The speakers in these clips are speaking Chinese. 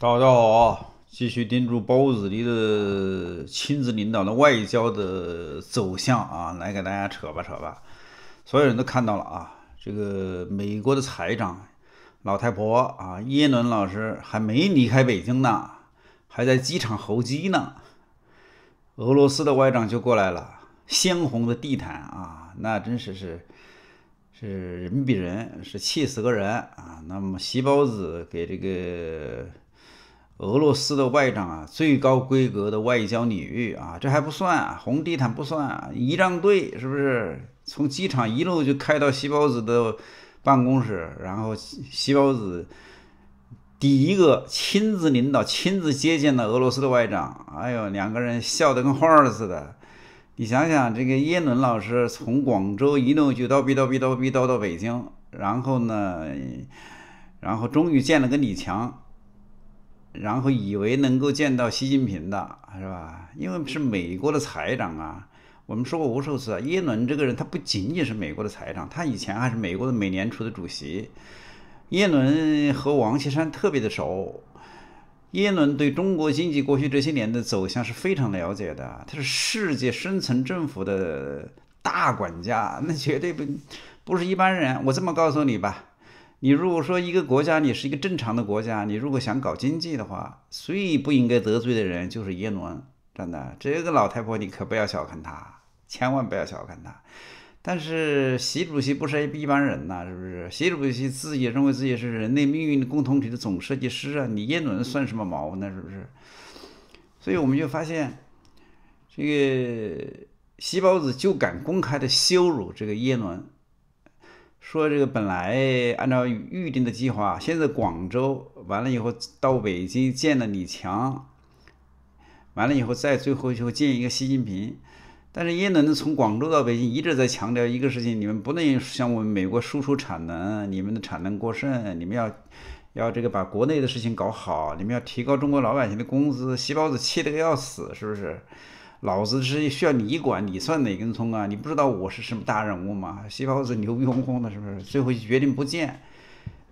大家好，继续盯住包子里的亲自领导的外交的走向啊，来给大家扯吧扯吧。所有人都看到了啊，这个美国的财长老太婆啊，耶伦老师还没离开北京呢，还在机场候机呢。俄罗斯的外长就过来了，鲜红的地毯啊，那真是是是人比人是气死个人啊。那么，席包子给这个。俄罗斯的外长啊，最高规格的外交领域啊，这还不算啊，红地毯不算啊，仪仗队是不是从机场一路就开到西包子的办公室，然后西包子第一个亲自领导、亲自接见了俄罗斯的外长。哎呦，两个人笑得跟花儿似的。你想想，这个耶伦老师从广州一路就叨叨逼逼叨逼叨到北京，然后呢，然后终于见了个李强。然后以为能够见到习近平的是吧？因为是美国的财长啊。我们说过无数次啊，耶伦这个人，他不仅仅是美国的财长，他以前还是美国的美联储的主席。耶伦和王岐山特别的熟，耶伦对中国经济过去这些年的走向是非常了解的。他是世界深层政府的大管家，那绝对不不是一般人。我这么告诉你吧。你如果说一个国家，你是一个正常的国家，你如果想搞经济的话，最不应该得罪的人就是耶伦，真的，这个老太婆你可不要小看她，千万不要小看她。但是习主席不是一般人呐，是不是？习主席自己认为自己是人类命运共同体的总设计师啊，你耶伦算什么毛呢？是不是？所以我们就发现，这个习包子就敢公开的羞辱这个耶伦。说这个本来按照预定的计划，现在广州完了以后到北京见了李强，完了以后再最后就见一个习近平。但是耶伦从广州到北京一直在强调一个事情：你们不能向我们美国输出产能，你们的产能过剩，你们要要这个把国内的事情搞好，你们要提高中国老百姓的工资，西包子气得要死，是不是？老子是需要你管，你算哪根葱啊？你不知道我是什么大人物吗？西包子牛逼哄哄的，是不是？最后决定不见。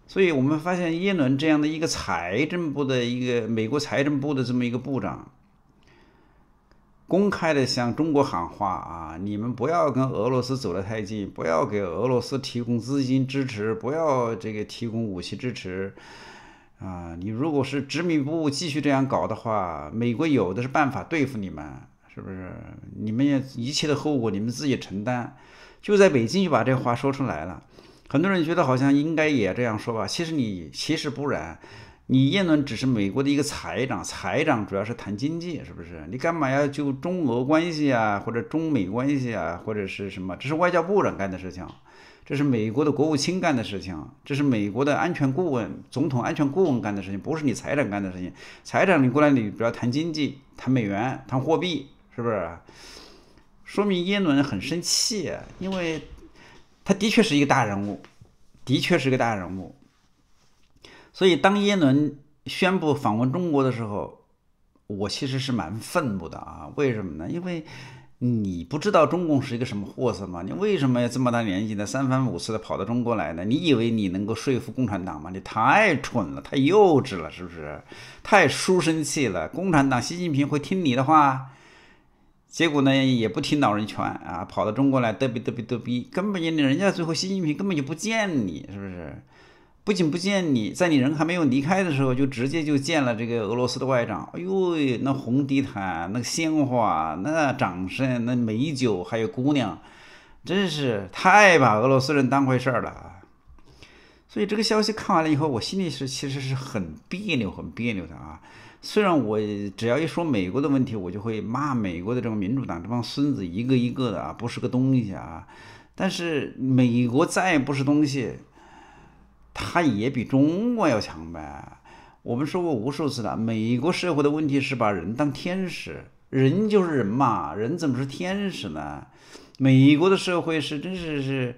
所以我们发现，耶伦这样的一个财政部的一个美国财政部的这么一个部长，公开的向中国喊话啊：你们不要跟俄罗斯走得太近，不要给俄罗斯提供资金支持，不要这个提供武器支持。啊，你如果是执迷不悟，继续这样搞的话，美国有的是办法对付你们。是不是你们也一切的后果你们自己承担？就在北京就把这话说出来了。很多人觉得好像应该也这样说吧。其实你其实不然，你耶伦只是美国的一个财长，财长主要是谈经济，是不是？你干嘛要就中俄关系啊，或者中美关系啊，或者是什么？这是外交部长干的事情，这是美国的国务卿干的事情，这是美国的安全顾问、总统安全顾问干的事情，不是你财长干的事情。财长你过来你主要谈经济、谈美元、谈货币。是不是？说明耶伦很生气，因为他的确是一个大人物，的确是个大人物。所以当耶伦宣布访问中国的时候，我其实是蛮愤怒的啊！为什么呢？因为你不知道中共是一个什么货色吗？你为什么要这么大年纪呢？三番五次的跑到中国来呢？你以为你能够说服共产党吗？你太蠢了，太幼稚了，是不是？太书生气了。共产党、习近平会听你的话？结果呢，也不听老人劝啊，跑到中国来嘚逼嘚逼嘚逼，根本你人家最后习近平根本就不见你，是不是？不仅不见你，在你人还没有离开的时候，就直接就见了这个俄罗斯的外长。哎呦，那红地毯、那个鲜花、那掌声、那美酒，还有姑娘，真是太把俄罗斯人当回事儿了。所以这个消息看完了以后，我心里是其实是很别扭、很别扭的啊。虽然我只要一说美国的问题，我就会骂美国的这个民主党这帮孙子一个一个的啊，不是个东西啊。但是美国再不是东西，它也比中国要强呗。我们说过无数次了，美国社会的问题是把人当天使，人就是人嘛，人怎么是天使呢？美国的社会是真是是。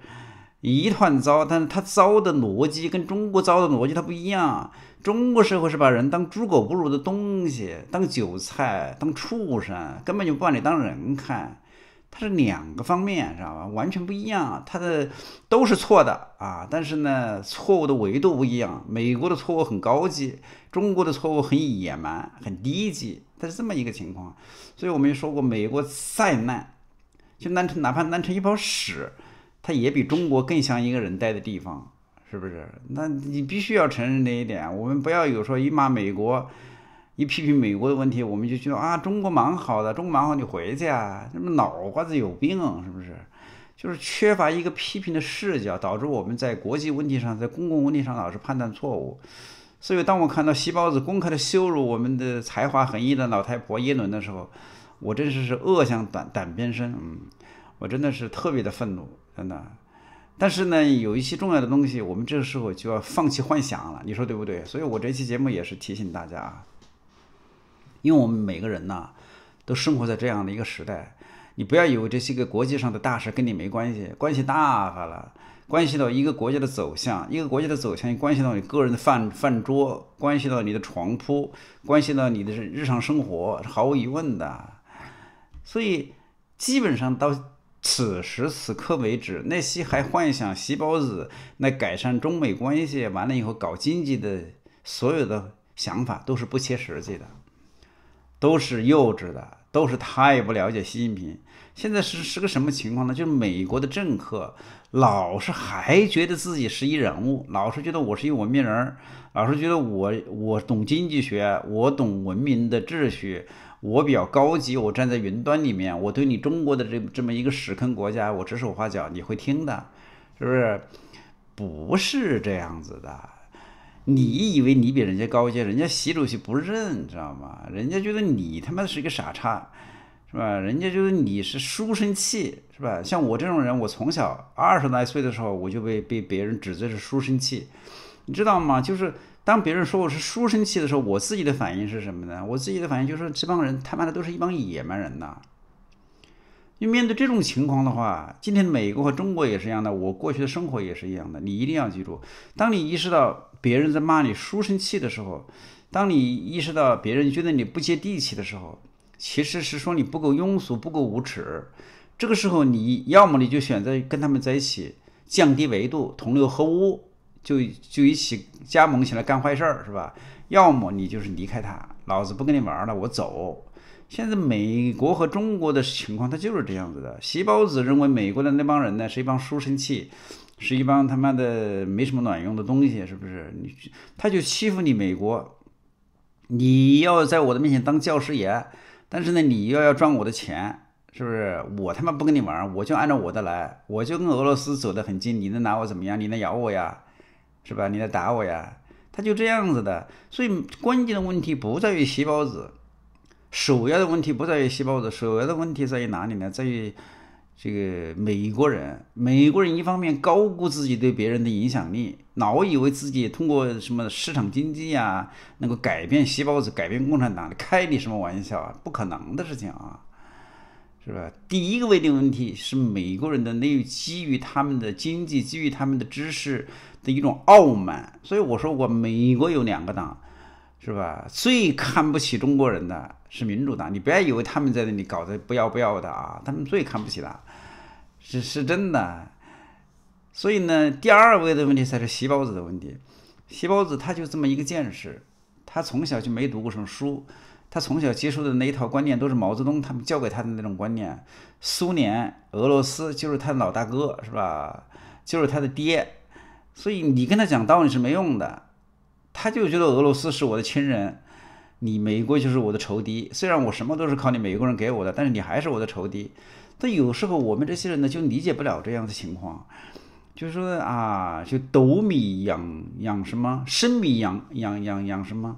一团糟，但是它糟的逻辑跟中国糟的逻辑它不一样。中国社会是把人当猪狗不如的东西，当韭菜，当畜生，根本就不把你当人看。它是两个方面，知道吧？完全不一样。它的都是错的啊，但是呢，错误的维度不一样。美国的错误很高级，中国的错误很野蛮、很低级。它是这么一个情况，所以我们说过，美国再烂，就烂成哪怕烂成一泡屎。它也比中国更像一个人待的地方，是不是？那你必须要承认这一点。我们不要有说一骂美国，一批评美国的问题，我们就觉得啊，中国蛮好的，中国蛮好，你回去呀，那么脑瓜子有病，是不是？就是缺乏一个批评的视角，导致我们在国际问题上，在公共问题上老是判断错误。所以，当我看到西包子公开的羞辱我们的才华横溢的老太婆耶伦的时候，我真是是恶向胆胆边生，嗯，我真的是特别的愤怒。真的，但是呢，有一些重要的东西，我们这个时候就要放弃幻想了，你说对不对？所以我这期节目也是提醒大家，因为我们每个人呢，都生活在这样的一个时代，你不要以为这些个国际上的大事跟你没关系，关系大发了，关系到一个国家的走向，一个国家的走向关系到你个人的饭饭桌，关系到你的床铺，关系到你的日常生活，毫无疑问的，所以基本上到。此时此刻为止，那些还幻想习包子那改善中美关系，完了以后搞经济的所有的想法都是不切实际的，都是幼稚的，都是太不了解习近平现在是是个什么情况呢？就是美国的政客老是还觉得自己是一人物，老是觉得我是一文明人，老是觉得我我懂经济学，我懂文明的秩序。我比较高级，我站在云端里面，我对你中国的这这么一个屎坑国家，我指手画脚，你会听的，是不是？不是这样子的。你以为你比人家高阶，人家习主席不认，知道吗？人家觉得你他妈是一个傻叉，是吧？人家就是你是书生气，是吧？像我这种人，我从小二十来岁的时候，我就被被别人指责是书生气，你知道吗？就是。当别人说我是书生气的时候，我自己的反应是什么呢？我自己的反应就是这帮人他妈的都是一帮野蛮人呐！就面对这种情况的话，今天美国和中国也是一样的，我过去的生活也是一样的。你一定要记住，当你意识到别人在骂你书生气的时候，当你意识到别人觉得你不接地气的时候，其实是说你不够庸俗，不够无耻。这个时候，你要么你就选择跟他们在一起，降低维度，同流合污。就就一起加盟起来干坏事儿是吧？要么你就是离开他，老子不跟你玩了，我走。现在美国和中国的情况，它就是这样子的。西包子认为美国的那帮人呢，是一帮书生气，是一帮他妈的没什么卵用的东西，是不是？你他就欺负你美国，你要在我的面前当教师爷，但是呢，你又要赚我的钱，是不是？我他妈不跟你玩，我就按照我的来，我就跟俄罗斯走得很近，你能拿我怎么样？你能咬我呀？是吧？你来打我呀？他就这样子的，所以关键的问题不在于细胞子，首要的问题不在于细胞子，首要的问题在于哪里呢？在于这个美国人，美国人一方面高估自己对别人的影响力，老以为自己通过什么市场经济呀，能够改变细胞子，改变共产党，开你什么玩笑啊？不可能的事情啊！是吧？第一个未定问题是美国人的那基于他们的经济、基于他们的知识的一种傲慢，所以我说我美国有两个党，是吧？最看不起中国人的是民主党，你不要以为他们在那里搞得不要不要的啊，他们最看不起的是是真的。所以呢，第二位的问题才是席包子的问题。席包子他就这么一个见识，他从小就没读过什么书。他从小接受的那一套观念都是毛泽东他们教给他的那种观念，苏联、俄罗斯就是他老大哥，是吧？就是他的爹，所以你跟他讲道理是没用的，他就觉得俄罗斯是我的亲人，你美国就是我的仇敌。虽然我什么都是靠你美国人给我的，但是你还是我的仇敌。但有时候我们这些人呢就理解不了这样的情况，就是说啊，就斗米养养什么，升米养养养养什么。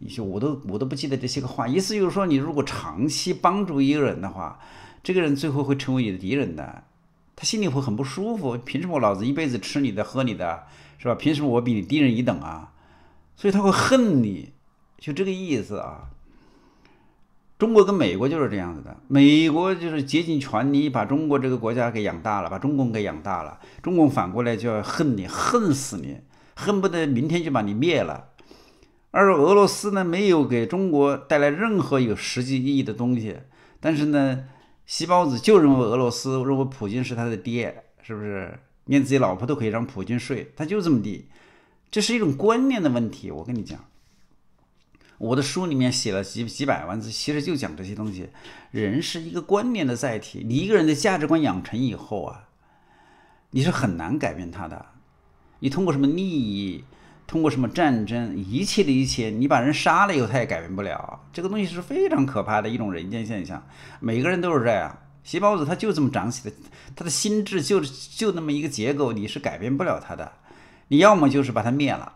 一些我都我都不记得这些个话，意思就是说，你如果长期帮助一个人的话，这个人最后会成为你的敌人的，他心里会很不舒服。凭什么老子一辈子吃你的喝你的，是吧？凭什么我比你低人一等啊？所以他会恨你，就这个意思啊。中国跟美国就是这样子的，美国就是竭尽全力把中国这个国家给养大了，把中共给养大了，中共反过来就要恨你，恨死你，恨不得明天就把你灭了。而俄罗斯呢，没有给中国带来任何有实际意义的东西。但是呢，西包子就认为俄罗斯，认为普京是他的爹，是不是？连自己老婆都可以让普京睡，他就这么地。这是一种观念的问题。我跟你讲，我的书里面写了几几百万字，其实就讲这些东西。人是一个观念的载体，你一个人的价值观养成以后啊，你是很难改变他的。你通过什么利益？通过什么战争，一切的一切，你把人杀了以后，他也改变不了。这个东西是非常可怕的一种人间现象。每个人都是这样，邪包子他就这么长起的，他的心智就是就那么一个结构，你是改变不了他的。你要么就是把他灭了，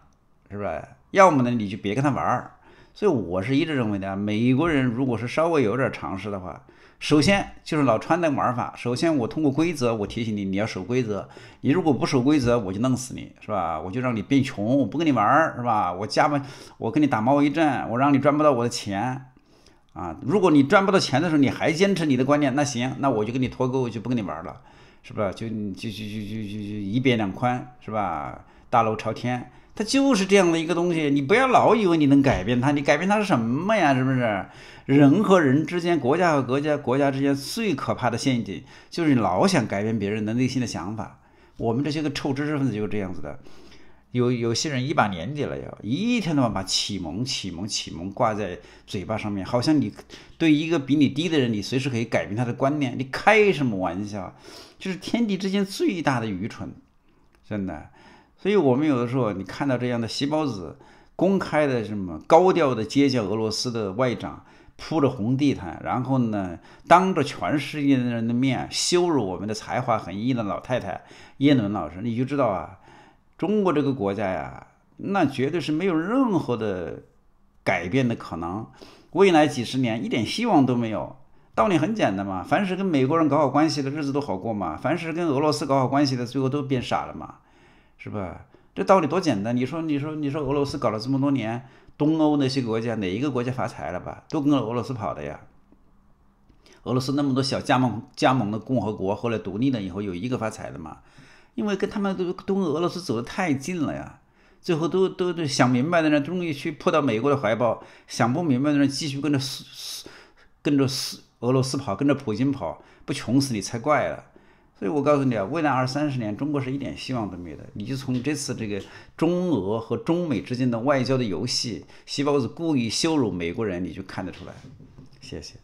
是不是？要么呢，你就别跟他玩儿。所以我是一直认为的，美国人如果是稍微有点常识的话。首先就是老川的玩法。首先，我通过规则，我提醒你，你要守规则。你如果不守规则，我就弄死你，是吧？我就让你变穷，我不跟你玩，是吧？我加班，我跟你打贸易战，我让你赚不到我的钱，啊！如果你赚不到钱的时候，你还坚持你的观念，那行，那我就跟你脱钩，就不跟你玩了，是吧？就就就就就就就一别两宽，是吧？大楼朝天。它就是这样的一个东西，你不要老以为你能改变它，你改变它是什么呀？是不是？人和人之间，国家和国家，国家之间最可怕的陷阱，就是你老想改变别人的内心的想法。我们这些个臭知识分子就是这样子的，有有些人一把年纪了，要一天到晚把启蒙、启蒙、启蒙挂在嘴巴上面，好像你对一个比你低的人，你随时可以改变他的观念，你开什么玩笑？就是天地之间最大的愚蠢，真的。所以我们有的时候，你看到这样的西包子公开的什么高调的接见俄罗斯的外长，铺着红地毯，然后呢，当着全世界人的面羞辱我们的才华横溢的老太太耶伦老师，你就知道啊，中国这个国家呀，那绝对是没有任何的改变的可能，未来几十年一点希望都没有。道理很简单嘛，凡是跟美国人搞好关系的日子都好过嘛，凡是跟俄罗斯搞好关系的最后都变傻了嘛。是吧？这道理多简单！你说，你说，你说，俄罗斯搞了这么多年，东欧那些国家，哪一个国家发财了吧？都跟着俄罗斯跑的呀。俄罗斯那么多小加盟加盟的共和国，后来独立了以后，有一个发财的吗？因为跟他们都都跟俄罗斯走得太近了呀。最后都都都想明白的人，终于去扑到美国的怀抱；想不明白的人，继续跟着跟着俄罗斯跑，跟着普京跑，不穷死你才怪了。所以我告诉你啊，未来二三十年中国是一点希望都没有的。你就从这次这个中俄和中美之间的外交的游戏，西包子故意羞辱美国人，你就看得出来。谢谢。